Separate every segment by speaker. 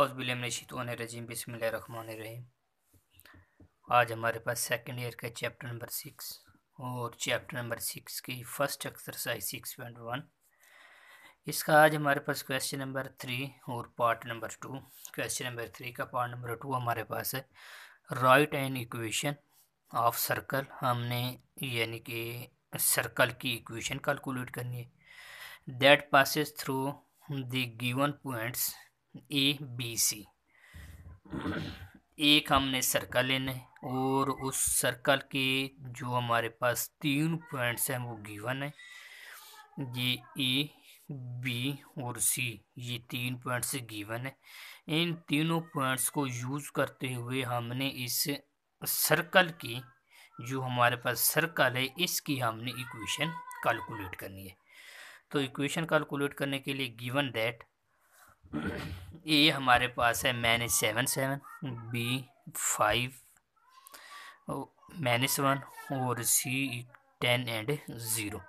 Speaker 1: अज़बिलमशीतरजीम बसमीम आज हमारे पास सेकंड ईयर का चैप्टर नंबर सिक्स और चैप्टर नंबर सिक्स की first exercise six point one इसका आज हमारे पास क्वेश्चन नंबर थ्री और part number two question number three का पार्ट नंबर टू हमारे पास है write an equation of circle हमने यानी कि सर्कल की इक्वेशन कैलकुलेट करनी है that passes through the given points A B C एक हमने सर्कल लेना है और उस सर्कल के जो हमारे पास तीन पॉइंट्स हैं वो गिवन है ये ए बी और सी ये तीन पॉइंट्स गिवन है इन तीनों पॉइंट्स को यूज़ करते हुए हमने इस सर्कल की जो हमारे पास सर्कल है इसकी हमने इक्वेशन कैलकुलेट करनी है तो इक्वेशन कैलकुलेट करने के लिए गिवन दैट ए हमारे पास है मैन seven seven B five minus one और सी टेन एंड ज़ीरो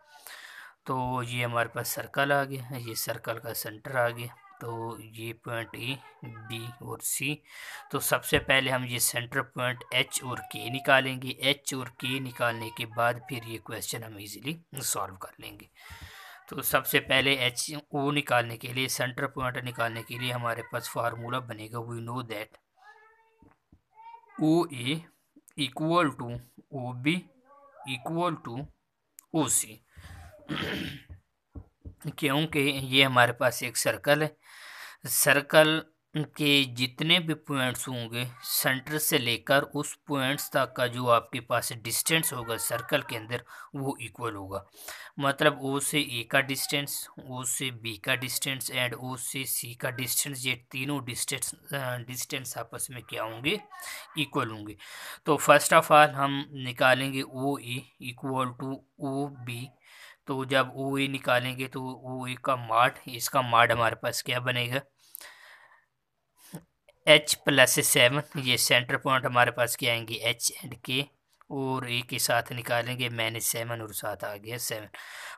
Speaker 1: तो ये हमारे पास सर्कल आ गया ये सर्कल का सेंटर आ गया तो ये पॉइंट ए बी और सी तो सबसे पहले हम ये सेंटर पॉइंट एच और के निकालेंगे एच और के निकालने के बाद फिर ये क्वेश्चन हम इजीली सॉल्व कर लेंगे तो सबसे पहले एच ओ निकालने के लिए सेंटर पॉइंट निकालने के लिए हमारे पास फार्मूला बनेगा we know that O A equal to O B equal to O C क्योंकि ये हमारे पास एक सर्कल है सर्कल के जितने भी पॉइंट्स होंगे सेंटर से लेकर उस पॉइंट्स तक का जो आपके पास डिस्टेंस होगा सर्कल के अंदर वो इक्वल होगा मतलब ओ से ए का डिस्टेंस ओ से बी का डिस्टेंस एंड ओ से सी का डिस्टेंस ये तीनों डिस्टेंस डिस्टेंस आपस में क्या होंगे इक्वल होंगे तो फर्स्ट ऑफ ऑल हम निकालेंगे O A equal to O B तो जब ओ ए निकालेंगे तो ओ ए का मार्ड इसका मार्ड हमारे पास क्या बनेगा एच प्लस सेवन ये सेंटर पॉइंट हमारे पास क्या आएंगे एच एंड के और ए e के साथ निकालेंगे माइनस सेवन और साथ आ गया सेवन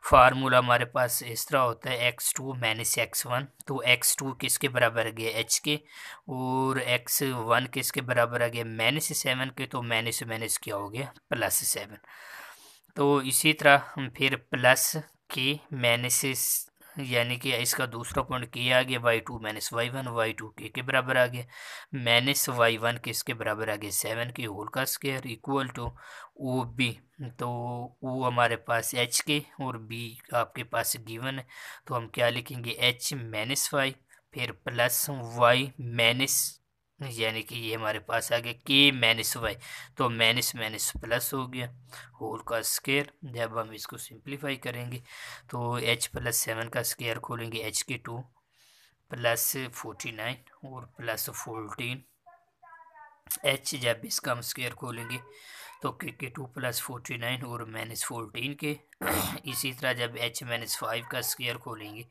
Speaker 1: फार्मूला हमारे पास इस तरह होता है X two minus x one तो एक्स टू किसके बराबर आ गया एच के और एक्स वन किसके बराबर आ गया माइनस सेवन के तो माइनस माइनस क्या हो गया प्लस सेवन तो इसी तरह हम फिर प्लस के माइनस यानी कि इसका दूसरा पॉइंट के आ गया Y two minus Y one Y two K के बराबर आ गया माइनस वाई वन के इसके बराबर आ गया सेवन के होल का square equal to O B तो ओ हमारे पास एच के और बी आपके पास गिवन है तो हम क्या लिखेंगे एच माइनस वाई फिर प्लस वाई माइनस यानी कि ये हमारे पास आ गया के माइनस वाई तो माइनस माइनस प्लस हो गया होल का स्केयर जब हम इसको सिंप्लीफाई करेंगे तो एच प्लस सेवन का स्केयर खोलेंगे एच के टू प्लस फोर्टी नाइन और प्लस फोर्टीन एच जब इसका हम स्केयर खोलेंगे तो के के टू प्लस फोर्टी नाइन और माइनस फोर्टीन के इसी तरह जब एच माइनस फाइव का स्केयर खोलेंगे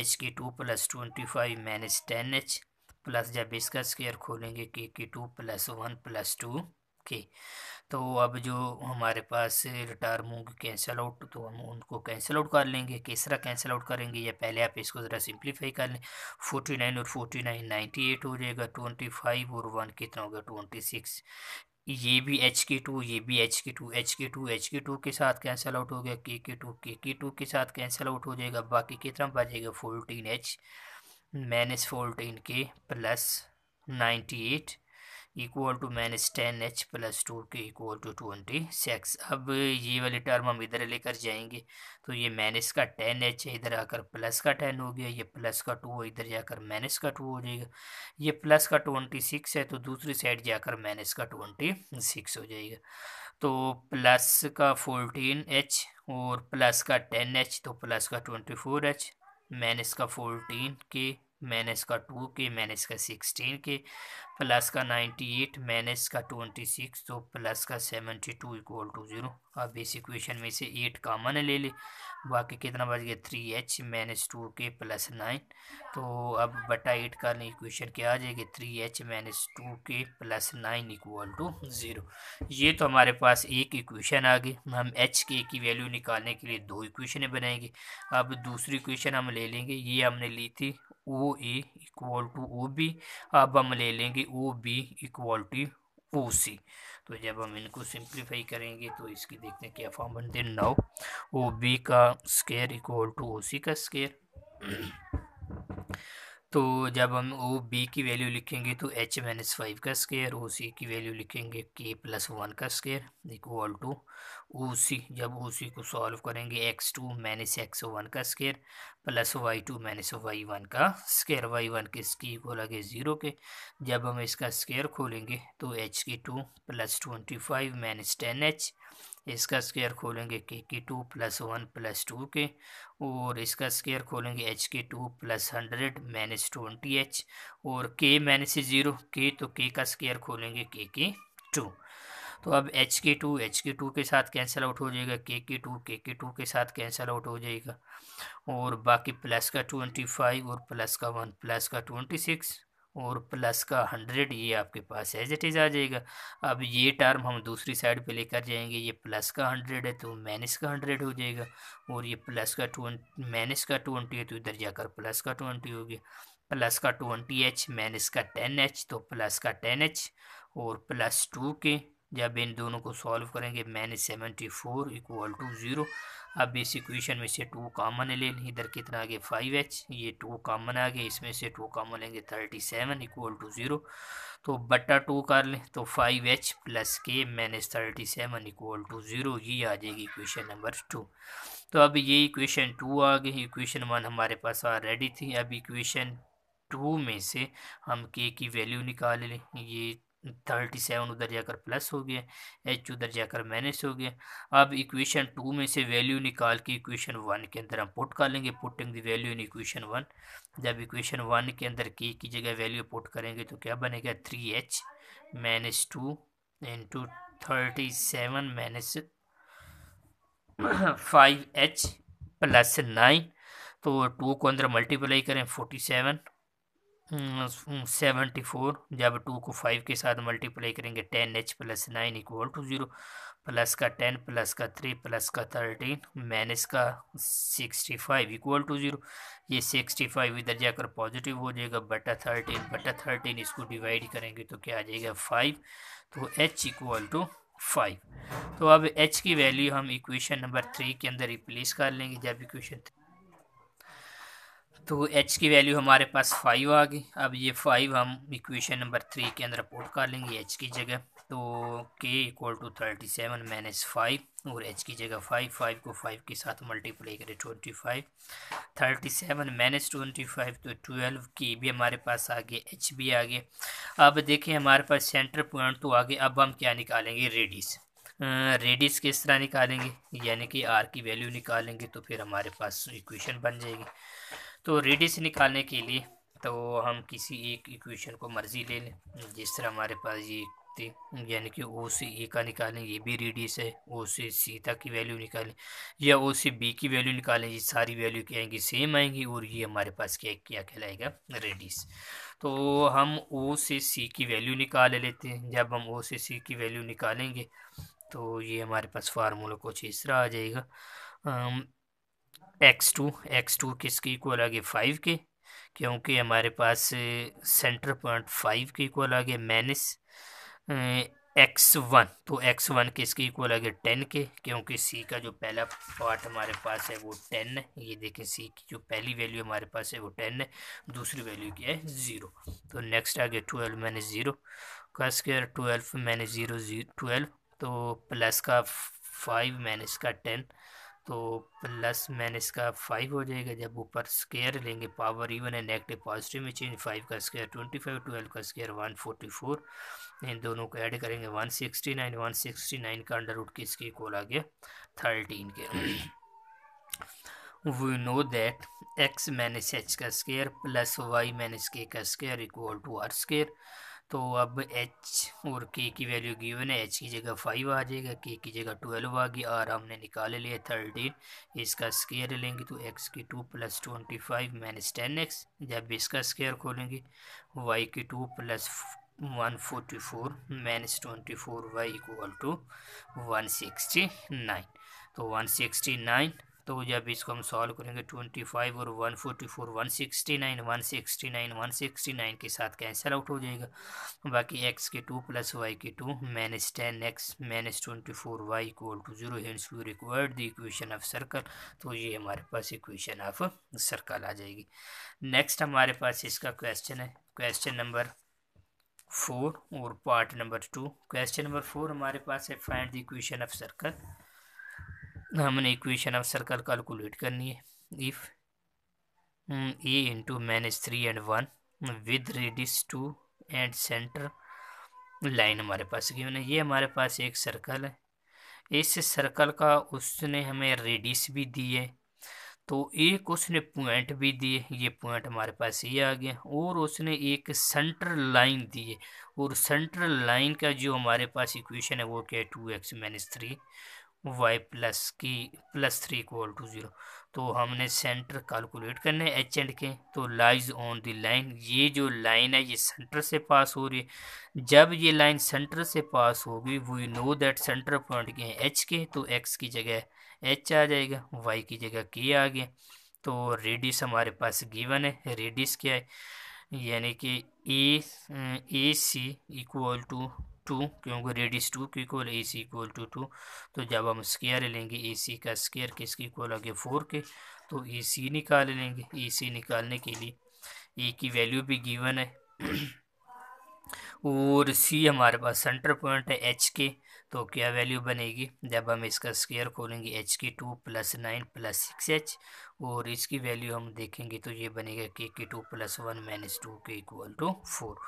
Speaker 1: एच के two plus twenty five minus ten H plus जब इसका स्क्वायर खोलेंगे के के two plus one plus two K तो अब जो हमारे पास रिटायर होंगे कैंसिल आउट तो हम उनको कैंसिल आउट कर लेंगे किस तरह कैंसिल आउट करेंगे या पहले आप इसको ज़रा सिंप्लीफाई कर लें फोर्टी नाइन और फोर्टी नाइन नाइन्टी एट हो जाएगा ट्वेंटी फाइव और वन कितना होगा ट्वेंटी सिक्स ये भी एच के टू ये भी एच के टू एच के टू एच के टू के साथ कैंसिल आउट हो गया के के टू के के टू के साथ कैंसिल आउट हो जाएगा बाकी कितना बचेगा fourteen h minus fourteen k plus ninety eight equal to minus ten H plus two k equal to twenty six अब ये वाली टर्म हम इधर लेकर जाएंगे तो ये माइनस का टेन एच इधर आकर प्लस का टेन हो गया ये प्लस का टू इधर जाकर माइनस का टू हो जाएगा ये प्लस का ट्वेंटी सिक्स है तो दूसरी साइड जाकर माइनस का ट्वेंटी सिक्स हो जाएगा तो प्लस का फोर्टीन एच और प्लस का टेन एच तो प्लस का ट्वेंटी फोर एच मैंने इसका फोर्टीन के माइनस का टू के माइनस का सिक्सटीन के प्लस का नाइन्टी एट माइनस का ट्वेंटी सिक्स तो प्लस का seventy two equal to zero अब इस इक्वेशन में से एट कामन ले ले बाकी कितना बच गया three h minus two k plus nine तो अब बटा एट का इक्वेशन क्या आ जाएगी three h minus two k plus nine equal to zero ये तो हमारे पास एक इक्वेशन आ गई हम एच के की वैल्यू निकालने के लिए दो इक्वेशन बनाएंगे अब दूसरी इक्वेशन हम ले लेंगे ये हमने ली थी O A equal to O B अब हम ले लेंगे O B equal to O C तो जब हम इनको सिंप्लीफाई करेंगे तो इसकी देखते हैं क्या फॉर्म बनते हैं नौ ओ बी का square equal to O C का स्केयर तो जब हम ओ बी की वैल्यू लिखेंगे तो एच माइनस फाइव का स्केयर ओ सी की वैल्यू लिखेंगे के प्लस वन का स्केयर इक्वल टू सी जब सी को सॉल्व करेंगे x two minus x one का square plus y two minus Y one का स्केयर वाई वन के स्की इक्वल आ ज़ीरो के जब हम इसका स्केयर खोलेंगे तो एच की two plus twenty five minus ten h इसका स्केयर खोलेंगे के की two plus one plus two k और इसका स्केयर खोलेंगे एच तो k two plus hundred minus twenty h और के माइनस ज़ीरो के तो के का स्केयर खोलेंगे के के टू तो अब एच के टू एच के टू के साथ कैंसिल आउट हो जाएगा के के टू के के टू के साथ कैंसिल आउट हो जाएगा और बाकी प्लस का ट्वेंटी फाइव और प्लस का वन प्लस का ट्वेंटी सिक्स और प्लस का हंड्रेड ये आपके पास एज इट इज़ आ जाएगा अब ये टर्म हम दूसरी साइड पे लेकर जाएंगे ये प्लस का हंड्रेड है तो माइनस का हंड्रेड हो जाएगा और ये प्लस का टू माइनस का ट्वेंटी है तो इधर जाकर प्लस का ट्वेंटी हो गया प्लस का ट्वेंटी एच माइनस का टेन एच तो प्लस का टेन एच और प्लस टू के जब इन दोनों को सॉल्व करेंगे मैंने seventy four equal to zero अब इस इक्वेशन में से टू कामन ले लें इधर कितना आ गया फाइव एच ये टू कामन आ गया इसमें से टू कामन लेंगे thirty seven equal to zero तो बट्टा टू कर लें तो five h plus k minus thirty seven equal to zero ये आ जाएगी इक्वेशन नंबर टू तो अब ये इक्वेशन टू आ गई इक्वेशन वन हमारे पास ऑलरेडी थी अब इक्वेशन टू में से हम के की वैल्यू निकाल लें ये थर्टी सेवन उधर जाकर प्लस हो गया एच उधर जाकर माइनस हो गया अब इक्वेशन टू में से वैल्यू निकाल के इक्वेशन वन के अंदर हम पुट कर लेंगे putting the value in equation one जब इक्वेशन वन के अंदर के की जगह वैल्यू पुट करेंगे तो क्या बनेगा three h minus two into thirty seven minus five h plus nine तो टू को अंदर मल्टीप्लाई करें फोर्टी सेवन सेवेंटी फोर जब टू को फाइव के साथ मल्टीप्लाई करेंगे ten H plus nine equal to zero plus का टेन प्लस का थ्री प्लस का थर्टीन माइनस का sixty five equal to zero ये सिक्सटी फाइव इधर जाकर पॉजिटिव हो जाएगा बटा थर्टीन बटा थर्टीन इसको डिवाइड करेंगे तो क्या आ जाएगा फाइव तो एच इक्वल टू फाइव तो अब एच की वैल्यू हम इक्वेशन नंबर थ्री के अंदर रिप्लेस कर लेंगे जब इक्वेशन तो h की वैल्यू हमारे पास फाइव आ गई अब ये फाइव हम इक्वेशन नंबर थ्री के अंदर पोर्ट कर लेंगे h की जगह तो k equal to thirty seven minus five और h की जगह फाइव फाइव को फाइव के साथ मल्टीप्लाई करें twenty five thirty seven minus twenty five तो ट्वेल्व के भी हमारे पास आ गए h भी आ गए अब देखें हमारे पास सेंटर पॉइंट तो आ गए अब हम क्या निकालेंगे रेडिस रेडिस किस तरह निकालेंगे यानी कि आर की वैल्यू निकालेंगे तो फिर हमारे पास इक्वेशन बन जाएगी तो रेडियस निकालने के लिए तो हम किसी एक इक्वेशन को मर्जी ले लें जिस तरह हमारे पास ये थी यानी कि ओ से ए का निकालें ये भी रेडियस है ओ से सी तक की वैल्यू निकालें या ओ से बी की वैल्यू निकालें ये सारी वैल्यू क्या आएंगी सेम आएंगी और ये हमारे पास क्या क्या कहलाएगा रेडियस तो हम ओ से सी की वैल्यू निकाल लेते हैं जब हम ओ से सी की वैल्यू निकालेंगे तो ये हमारे पास फार्मूला कुछ इस तरह आ जाएगा एक्स टू एक्स टू किसके इक्वल आ गए फाइव के क्योंकि हमारे पास center point five k equal आ गए माइनस एक्स वन तो एक्स वन किसके इक्वल आ गए टेन के क्योंकि सी का जो पहला पार्ट हमारे पास है वो टेन है ये देखें सी की जो पहली वैल्यू हमारे पास है वो टेन है दूसरी वैल्यू क्या है ज़ीरो तो नेक्स्ट आ गया ट्वेल्व मैंने ज़ीरो का स्क्वायर ट्वेल्व मैंने ज़ीरो ट्वेल्व तो प्लस का फाइव माइनस का टेन तो प्लस मैन इसका फाइव हो जाएगा जब ऊपर स्केयर लेंगे power even and negative positive में चेंज फाइव का स्केयर ट्वेंटी फाइव ट्वेल्व का स्केयर वन फोर्टी फोर इन दोनों को ऐड करेंगे one sixty nine one sixty nine का अंडर के इसके इक्वल आ गया थर्टीन के we know that x minus H का square plus Y minus k का square equal to r square तो अब एच और के की वैल्यू गिवन है एच की जगह फाइव आ जाएगा के की जगह ट्वेल्व आ गई आर हमने निकाल लिया थर्टीन इसका स्केयर लेंगे तो एक्स की two plus twenty five minus ten x जब इसका स्केयर खोलेंगे वाई की two plus one forty four minus twenty four y equal to one sixty nine तो वन सिक्सटी नाइन तो जब इसको हम सॉल्व करेंगे ट्वेंटी फाइव और one forty four one sixty nine one sixty nine one sixty nine के साथ cancel out हो जाएगा बाकी एक्स के टू प्लस वाई के to minus ten x minus twenty four y equal to zero hence we required the equation of circle तो ये हमारे पास इक्वेशन ऑफ सर्कल आ जाएगी नेक्स्ट हमारे पास इसका क्वेश्चन है क्वेश्चन नंबर फोर और part number two question number four हमारे पास है find the equation of circle हमने इक्वेशन ऑफ सर्कल कैलकुलेट करनी है if A into minus three and one with radius two and center line हमारे पास की ये हमारे पास एक सर्कल है इस सर्कल का उसने हमें रेडिस भी दी है तो एक उसने पॉइंट भी दिए ये पॉइंट हमारे पास ये आ गया और उसने एक सेंटर लाइन दी है और सेंटर लाइन का जो हमारे पास इक्वेशन है वो क्या है two x minus three y plus की plus three equal to zero तो हमने सेंटर कैलकुलेट करने है एच एंड के तो लाइज ऑन द लाइन ये जो लाइन है ये सेंटर से पास हो रही है जब ये लाइन सेंटर से पास होगी we know that center point के हैं एच के तो एक्स की जगह एच आ जाएगा वाई की जगह के आ गया तो रेडियस हमारे पास गिवन है रेडियस क्या है यानी कि A A C equal to two क्योंकि रेडियस टू की कोल A C equal to two तो जब हम स्केयर लेंगे ए सी का स्केयर किसकी इक्वल आगे फोर के तो ए सी निकाल लेंगे ए सी निकालने के लिए ए की वैल्यू भी गिवन है और सी हमारे पास सेंटर पॉइंट है एच के तो क्या वैल्यू बनेगी जब हम इसका स्केयर खोलेंगे एच के two plus nine plus six h और इसकी वैल्यू हम देखेंगे तो ये बनेगा के के two plus one minus two k equal to four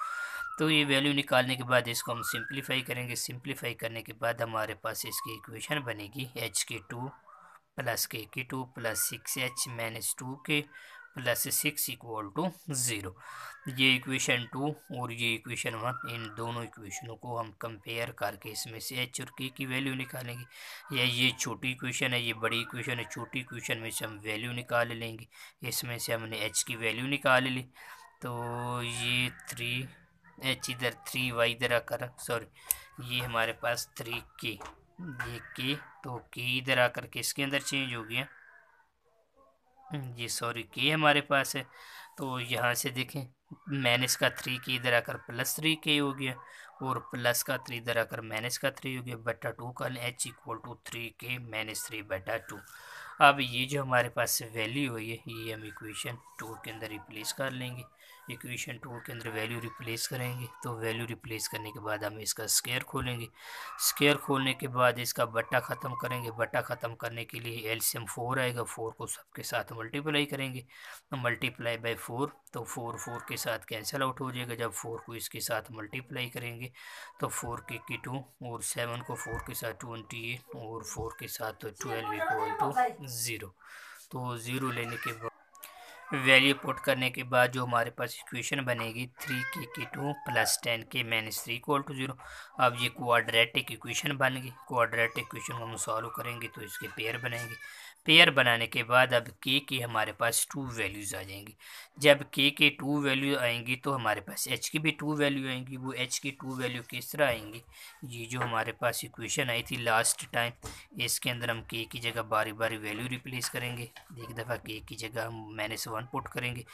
Speaker 1: तो ये वैल्यू निकालने के बाद इसको हम सिंप्लीफाई करेंगे सिंप्लीफाई करने के बाद हमारे पास इसकी इक्वेशन बनेगी एच के टू प्लस के के two plus six h minus two k plus six equal to zero ये इक्वेशन टू और ये इक्वेशन वन इन दोनों इक्वेशनों को हम कंपेयर करके इसमें से एच और के की वैल्यू निकालेंगे या ये छोटी इक्वेशन है ये बड़ी इक्वेशन है छोटी इक्वेशन में से हम वैल्यू निकाल लेंगे इसमें से हमने एच की वैल्यू निकाल ली तो ये थ्री एच इधर थ्री वाई इधर आकर सॉरी ये हमारे पास थ्री के ये के तो के इधर आकर के इसके अंदर चेंज हो गया हम्म, ये सॉरी के हमारे पास है तो यहाँ से देखें माइनस का थ्री के इधर आकर प्लस थ्री के हो गया और प्लस का थ्री इधर आकर माइनस का थ्री हो गया बटा टू का h equal to three k minus three बटा टू अब ये जो हमारे पास वैल्यू हुई है ये हम इक्वेशन टू के अंदर रिप्लेस कर लेंगे इक्वेशन टू के अंदर वैल्यू रिप्लेस करेंगे तो वैल्यू रिप्लेस करने के बाद हम इसका स्केयर खोलेंगे स्केयर खोलने के बाद इसका बट्टा ख़त्म करेंगे बट्टा ख़त्म करने के लिए एल्शियम फोर आएगा फोर को सबके साथ मल्टीप्लाई करेंगे मल्टीप्लाई बाई फोर तो फोर तो फोर के साथ कैंसिल आउट हो जाएगा जब फोर को इसके साथ मल्टीप्लाई करेंगे तो फोर के की टू और सेवन को फोर के साथ ट्वेंटी एट और फोर के साथ ट्वेल्व इक्वल टू ज़ीरो तो ज़ीरो लेने के बाद वैल्यू पुट करने के बाद जो हमारे पास इक्वेशन बनेगी थ्री के के two plus ten k minus three equal to zero अब ये क्वाड्रेटिक इक्वेशन बन गई क्वाड्रेटिक इक्वेशन को हम सॉल्व करेंगे तो इसके पेयर बनेंगे पेयर बनाने के बाद अब के के हमारे पास टू वैल्यूज़ आ जाएंगी जब के के टू वैल्यू आएंगी तो हमारे पास एच की भी टू वैल्यू आएंगी वो एच की टू वैल्यू किस तरह आएंगी ये जो हमारे पास इक्वेशन आई थी लास्ट टाइम इसके अंदर हम के की जगह बारी बारी वैल्यू रिप्लेस करेंगे एक दफ़ा के की जगह हम माइनस वन पुट करेंगे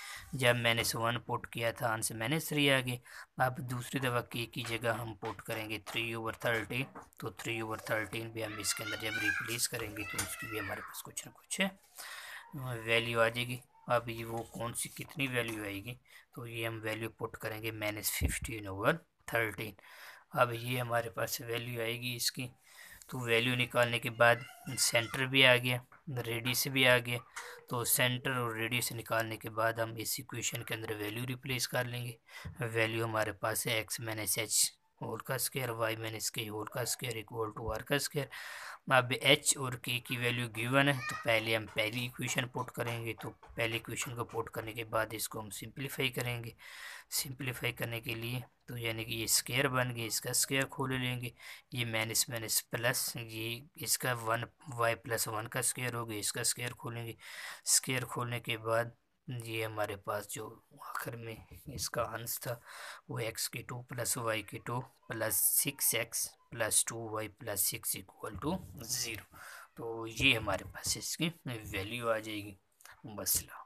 Speaker 1: जब माइनस वन पुट किया था आंसर माइनस थ्री आ गए अब दूसरी दफ़ा के की जगह हम पुट करेंगे थ्री ओवर थर्टीन तो थ्री ओवर थर्टीन भी हम इसके अंदर जब रिप्लेस करेंगे तो उसकी भी हमारे पास कुछ कुछ ना कुछ वैल्यू आ जाएगी अब ये वो कौन सी कितनी वैल्यू आएगी तो ये हम वैल्यू पुट करेंगे माइनस फिफ्टीन ओवर थर्टीन अब ये हमारे पास वैल्यू आएगी इसकी तो वैल्यू निकालने के बाद सेंटर भी आ गया रेडियस भी आ गया तो सेंटर और रेडियस निकालने के बाद हम इस इक्वेशन के अंदर वैल्यू रिप्लेस कर लेंगे वैल्यू हमारे पास है एक्स माइनस एच होल का square y minus k whole का स्केयर इक्वल टू आर का स्केयर अब एच और के की वैल्यू गिवन है तो पहले हम पहली इक्वेशन पुट करेंगे तो पहले इक्वेशन को पुट करने के बाद इसको हम सिंप्लीफाई करेंगे सिंप्लीफाई करने के लिए तो यानी कि ये स्केयर बन गए इसका स्केयर खोल लेंगे ये माइनस माइनस प्लस ये इसका वन वाई प्लस वन का स्केयर हो गया इसका स्केयर खोलेंगे स्केयर खोलने के बाद ये हमारे पास जो आखिर में इसका अंश था वो एक्स की टू प्लस वाई की two plus six x plus two y plus six equal to zero तो ये हमारे पास इसकी वैल्यू आ जाएगी मसला